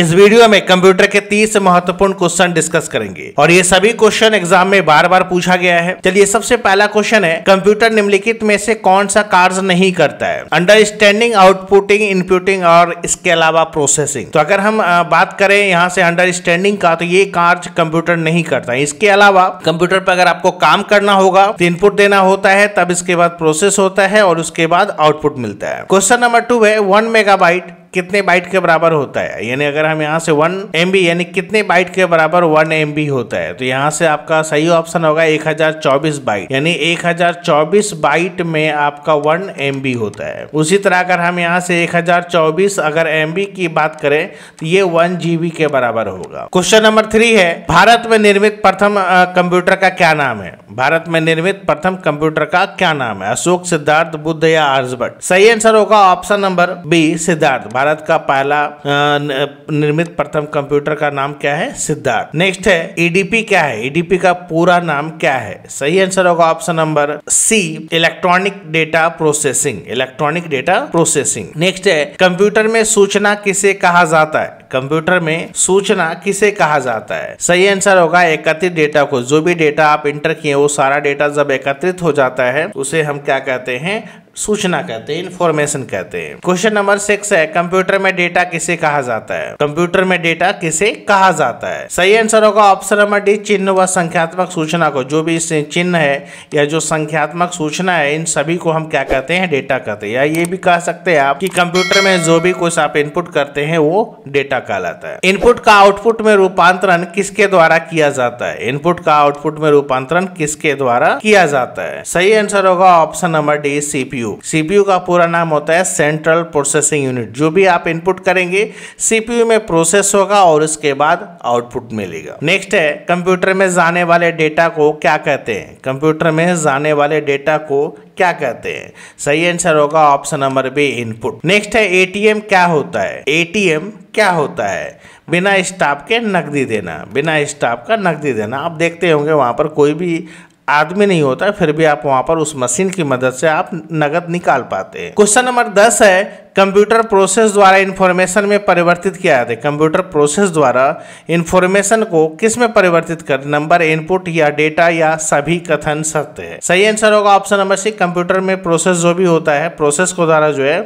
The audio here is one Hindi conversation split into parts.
इस वीडियो में कंप्यूटर के 30 महत्वपूर्ण क्वेश्चन डिस्कस करेंगे और ये सभी क्वेश्चन एग्जाम में बार बार पूछा गया है चलिए सबसे पहला क्वेश्चन है कंप्यूटर निम्नलिखित में से कौन सा कार्य नहीं करता है अंडरस्टैंडिंग आउटपुटिंग इनपुटिंग और इसके अलावा प्रोसेसिंग तो अगर हम बात करें यहाँ से अंडरस्टैंडिंग का तो ये कार्य कंप्यूटर नहीं करता है इसके अलावा कंप्यूटर पर अगर आपको काम करना होगा तो इनपुट देना होता है तब इसके बाद प्रोसेस होता है और उसके बाद आउटपुट मिलता है क्वेश्चन नंबर टू है वन मेगाबाइट कितने बाइट के बराबर होता है यानी अगर हम यहाँ से वन एम यानी कितने बाइट के बराबर वन एम होता है तो यहाँ से आपका सही ऑप्शन होगा एक बाइट यानी एक बाइट में आपका वन एम होता है उसी तरह अगर हम यहाँ से एक अगर एम की बात करें तो ये वन जीबी के बराबर होगा क्वेश्चन नंबर थ्री है भारत में निर्मित प्रथम कंप्यूटर का क्या नाम है भारत में निर्मित प्रथम कंप्यूटर का क्या नाम है अशोक सिद्धार्थ बुद्ध या आर्जभट सही आंसर होगा option number B Siddharth Bharat का पहला निर्मित प्रथम कंप्यूटर का नाम क्या है सिद्धार्थ नेक्स्ट है ईडीपी e क्या है ईडीपी e का पूरा नाम क्या है सही आंसर होगा option number C electronic data processing electronic data processing next है कंप्यूटर में सूचना किसे कहा जाता है कंप्यूटर में सूचना किसे कहा जाता है सही आंसर होगा एकत्रित डेटा को जो भी डेटा आप इंटर किए वो सारा डेटा जब एकत्रित हो जाता है उसे हम क्या कहते हैं सूचना कहते हैं इन्फॉर्मेशन कहते हैं क्वेश्चन नंबर सिक्स है कंप्यूटर में डेटा किसे कहा जाता है कंप्यूटर में डेटा किसे कहा जाता है सही आंसर होगा ऑप्शन नंबर डी चिन्ह व संख्यात्मक सूचना को जो भी चिन्ह है या जो संख्यात्मक सूचना है इन सभी को हम क्या कहते हैं डेटा कहते हैं या ये भी कह सकते हैं आप कि कंप्यूटर में जो भी कुछ आप इनपुट करते हैं वो डेटा कहलाता है इनपुट का आउटपुट में रूपांतरण किसके द्वारा किया जाता है इनपुट का आउटपुट में रूपांतरण किसके द्वारा किया जाता है सही आंसर होगा option number D CP CPU CPU का पूरा नाम होता है सेंट्रल प्रोसेसिंग यूनिट जो भी आप इनपुट करेंगे सीपीयू में प्रोसेस होगा और उसके बाद आउटपुट मिलेगा नेक्स्ट है कंप्यूटर में जाने वाले डेटा को क्या कहते हैं कंप्यूटर में जाने वाले डेटा को क्या कहते हैं सही आंसर होगा option number B input next है एटीएम क्या होता है एटीएम क्या होता है बिना स्टाफ के नकदी देना बिना स्टाफ का नकदी देना आप देखते होंगे वहाँ पर कोई भी आदमी नहीं होता फिर भी आप वहां पर उस मशीन की मदद से आप नगद निकाल पाते हैं क्वेश्चन नंबर दस है कंप्यूटर प्रोसेस द्वारा इन्फॉर्मेशन में परिवर्तित किया जाता है कंप्यूटर प्रोसेस द्वारा इन्फॉर्मेशन को किस में परिवर्तित कर नंबर इनपुट या डेटा या सभी कथन सत्य है सही आंसर होगा ऑप्शन नंबर सी कंप्यूटर में प्रोसेस जो भी होता है प्रोसेस को द्वारा जो है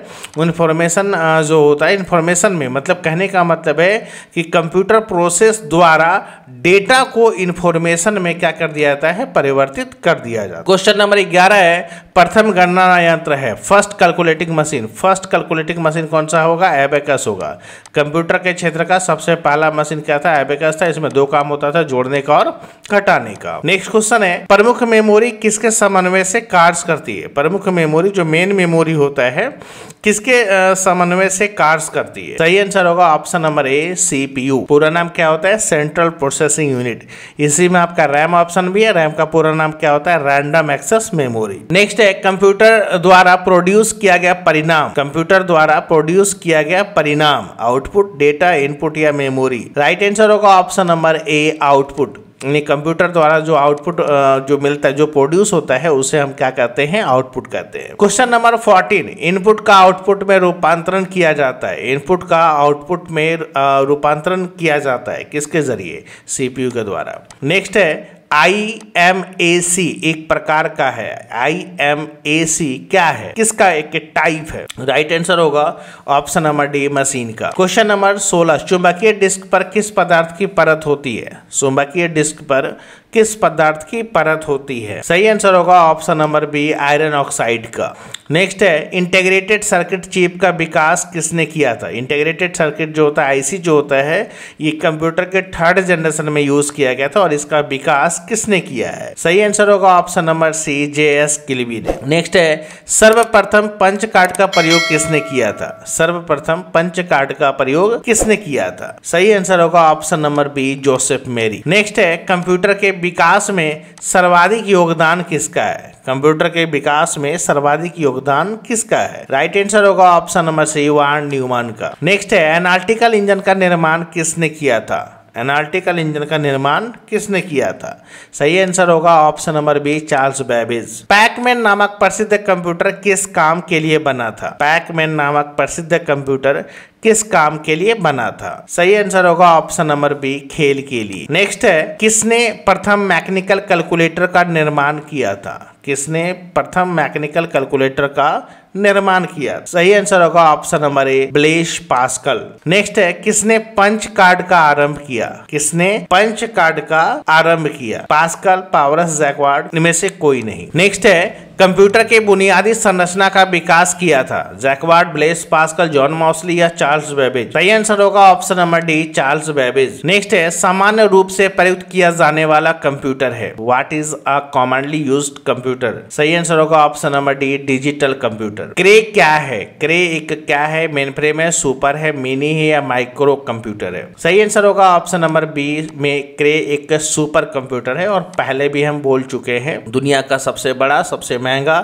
इन्फॉर्मेशन जो होता है इन्फॉर्मेशन में मतलब कहने का मतलब है कि कंप्यूटर प्रोसेस द्वारा डेटा को इन्फॉर्मेशन में क्या कर दिया जाता है परिवर्तित कर दिया जाता है क्वेश्चन नंबर ग्यारह है प्रथम गणना यंत्र है first calculating machine first calculate automatic machine कौन सा होगा एबेकस होगा कंप्यूटर के क्षेत्र का सबसे पहला मशीन क्या था एबेकस था इसमें दो काम होता था जोड़ने का और घटाने का नेक्स्ट क्वेश्चन है प्रमुख मेमोरी किसके समन्वय से कार्य करती है प्रमुख मेमोरी जो मेन मेमोरी होता है किसके समन्वय से कार्य करती है सही आंसर होगा ऑप्शन नंबर ए सीपीयू पूरा नाम क्या होता है सेंट्रल प्रोसेसिंग यूनिट इसी में आपका रैम ऑप्शन भी है रैम का पूरा नाम क्या होता है रैंडम एक्सेस मेमोरी नेक्स्ट है कंप्यूटर द्वारा प्रोड्यूस किया गया परिणाम कंप्यूटर द्वारा प्रोड्यूस किया गया परिणाम आउटपुट डेटा इनपुट या मेमोरी राइट आंसर होगा ऑप्शन नंबर ए आउटपुट यानी कंप्यूटर द्वारा जो आउटपुट जो मिलता है जो प्रोड्यूस होता है उसे हम क्या कहते हैं आउटपुट कहते हैं क्वेश्चन नंबर फोर्टीन इनपुट का आउटपुट में रूपांतरण किया जाता है इनपुट का आउटपुट में रूपांतरण किया जाता है किसके जरिए सीपीयू के द्वारा नेक्स्ट है आई एम ए सी एक प्रकार का है आई एम ए सी क्या है किसका एक टाइप है राइट right आंसर होगा ऑप्शन नंबर डी मशीन का क्वेश्चन नंबर सोलह चुंबकीय डिस्क पर किस पदार्थ की परत होती है चुंबकीय डिस्क पर किस पदार्थ की परत होती है सही आंसर होगा option number B iron oxide का नेक्स्ट है इंटेग्रेटेड सर्किट चिप का विकास किसने किया था इंटेग्रेटेड सर्किट जो होता है आईसी जो होता है ये कंप्यूटर के थर्ड जनरेशन में यूज किया गया था और इसका विकास किसने किया है सही आंसर होगा option number C J S Kilby ने नेक्स्ट है सर्वप्रथम पंच कार्ड का प्रयोग किसने किया था सर्वप्रथम पंच कार्ड का प्रयोग किसने किया था सही आंसर होगा option number B Joseph Marie next है कंप्यूटर के विकास में सर्वाधिक योगदान किसका है कंप्यूटर के विकास में सर्वाधिक योगदान किसका है राइट आंसर होगा option number C Ward Neumann का नेक्स्ट है एनाल्टिकल इंजन का निर्माण किसने किया था एनाल्टिकल इंजन का निर्माण किसने किया था सही आंसर होगा option number B Charles Babbage Pacman नामक प्रसिद्ध कंप्यूटर किस काम के लिए बना था पैकमैन नामक प्रसिद्ध कंप्यूटर किस काम के लिए बना था सही आंसर होगा ऑप्शन नंबर बी खेल के लिए नेक्स्ट है किसने प्रथम मैकेनिकल कैलकुलेटर का निर्माण किया था किसने प्रथम मैकेनिकल कैलकुलेटर का निर्माण किया सही आंसर होगा option number A Blaise Pascal next है किसने पंच कार्ड का आरंभ किया किसने पंच कार्ड का आरंभ किया पास्कल पावरस जैकवार्ड में से कोई नहीं नेक्स्ट है कंप्यूटर के बुनियादी संरचना का विकास किया था Jacquard Blaise Pascal John Mauchly या चार्ल्स बेबेज सही आंसर होगा option number D Charles Babbage next है सामान्य रूप से प्रयुक्त किया जाने वाला कंप्यूटर है what is a commonly use computer सही आंसर होगा option number D digital computer computer Cray क्या है क्रे एक क्या है मेन फ्रेम है सुपर है मिनी है या माइक्रो कंप्यूटर है सही आंसर होगा ऑप्शन नंबर बी में क्रे एक सुपर कंप्यूटर है और पहले भी हम बोल चुके हैं दुनिया का सबसे बड़ा सबसे महंगा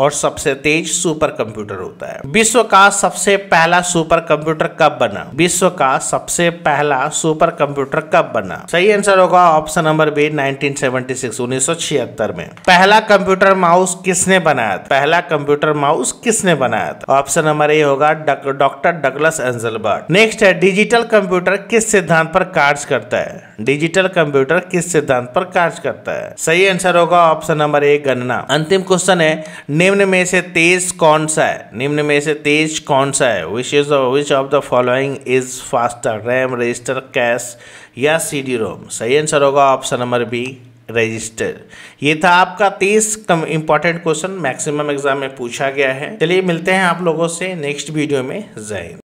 और सबसे तेज सुपर कंप्यूटर होता है विश्व का सबसे पहला सुपर कंप्यूटर कब बना विश्व का सबसे पहला सुपर कंप्यूटर कब बना सही आंसर होगा ऑप्शन नंबर बी 1976 1976 में पहला कंप्यूटर माउस किसने बनाया पहला कंप्यूटर माउस किसने बनाया था ऑप्शन नंबर ए होगा डॉक्टर डगलस एंजलबर्ट नेक्स्ट है डिजिटल कंप्यूटर किस सिद्धांत पर कार्य करता है डिजिटल कंप्यूटर किस सिद्धांत पर कार्य करता है सही आंसर होगा ऑप्शन नंबर ए गणना अंतिम क्वेश्चन है निम्न में से तेज कौन सा है निम्न में से तेज कौन सा है which is which of the following is faster RAM register cache या सी डी रोम सही आंसर होगा ऑप्शन नंबर बी रजिस्टर ये था आपका तीस कम इंपॉर्टेंट क्वेश्चन मैक्सिमम एग्जाम में पूछा गया है चलिए मिलते हैं आप लोगों से नेक्स्ट वीडियो में जय